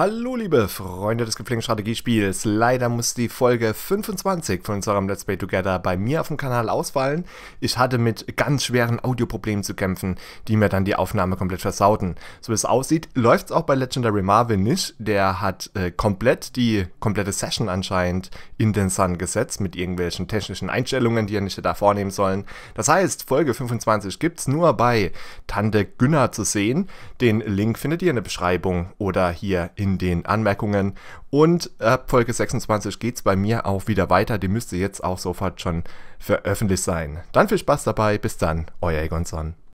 Hallo liebe Freunde des gepflegten Strategiespiels. Leider muss die Folge 25 von unserem Let's Play Together bei mir auf dem Kanal ausfallen. Ich hatte mit ganz schweren Audioproblemen zu kämpfen, die mir dann die Aufnahme komplett versauten. So wie es aussieht, läuft es auch bei Legendary Marvin nicht. Der hat äh, komplett die komplette Session anscheinend in den Sun gesetzt mit irgendwelchen technischen Einstellungen, die er nicht da vornehmen sollen. Das heißt, Folge 25 gibt es nur bei Tante Günner zu sehen. Den Link findet ihr in der Beschreibung oder hier in in den Anmerkungen. Und ab äh, Folge 26 geht es bei mir auch wieder weiter. Die müsste jetzt auch sofort schon veröffentlicht sein. Dann viel Spaß dabei. Bis dann, euer Egonson.